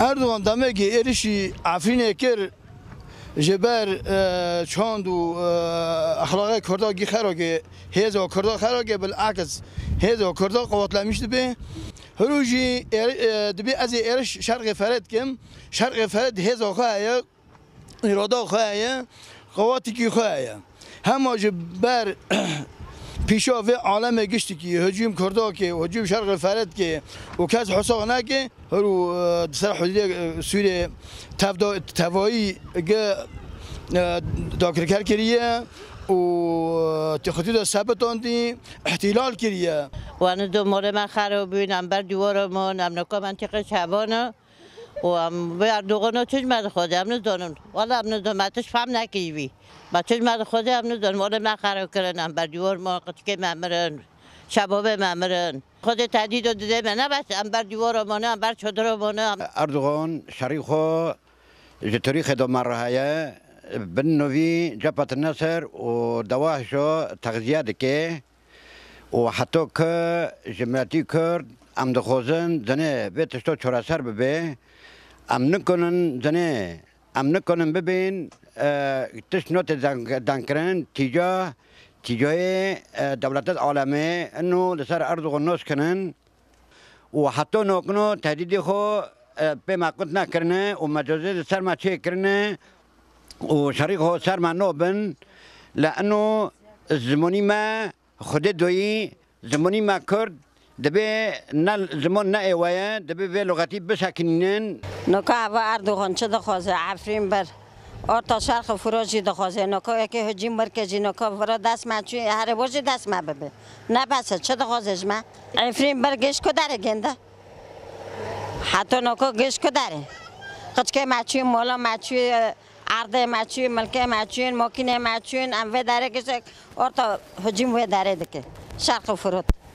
اردوان دمه که ارشی عفینه کر جبر چاند و اخلاق کردا گی خراگه هیز و کردا خراگه بالعکس هیز و کردا قوات لمیش به هروجی دبی از ارش شرق فرد کم شرق فرد هیز و خواهی ارادا خواهی قواتی کی خواهی همه جبر پیش اوه عالم گشتی که هجوم کرده که هجوم شرق فرد که او کس حساب نکه هرو سر حدود سوریه تفدا توایی گه و کریه و آن دی احتلال کریه و دو دوماره من خرابین بر دیوارمون امنکا منطقه شبانه و اردوغان چیز مرد خودی هم ندانم والا هم ندانم اتش فهم نکیوی ما چیز مرد خود هم ندانم والا من خراب بر دیوار ما که ممرن شباب ممرن خود و دیده من نه هم بر دیوار مانه هم بر چادر مانه اردوغان شریخ جتری خدمه راهیه بن نوی جبهت نصر و دواهشو تغذیه دکه و حتی که جمعیتی کرد ام دخوزن زنه بیتش تو چرا سر ببه ام نکنن زنه ام نکنن ببین تش نوت دنکرن تیجا تیجای دولتت عالمه انو لسر ارض غنوس کنن و حتی نکنو تهدید خو به مقوت نکرنه و مجازه سر ما چه کرنه و شریک هو سر ما نوبن لانه الزموني ما خود دوی زمانی ما کرد دبی نه زمان نه ایوایه دبی به لغتی بسکنینن نکه و اردوغان چه دخوازه عفرین بر اور تا شرخ فروشی دخوازه نکه یکی هجی مرکزی نکه ورا دست ما چوی هر بوجی دست ما ببه نه بسه چه دخوازه جمع؟ عفرین بر گش کو گنده حتی نکه گش کو داره قچکه ما مولا ما عرض مچون ملکه مچون ماکین مچون ام و داره کشک اور هجیم و داره دکه شرق و فرود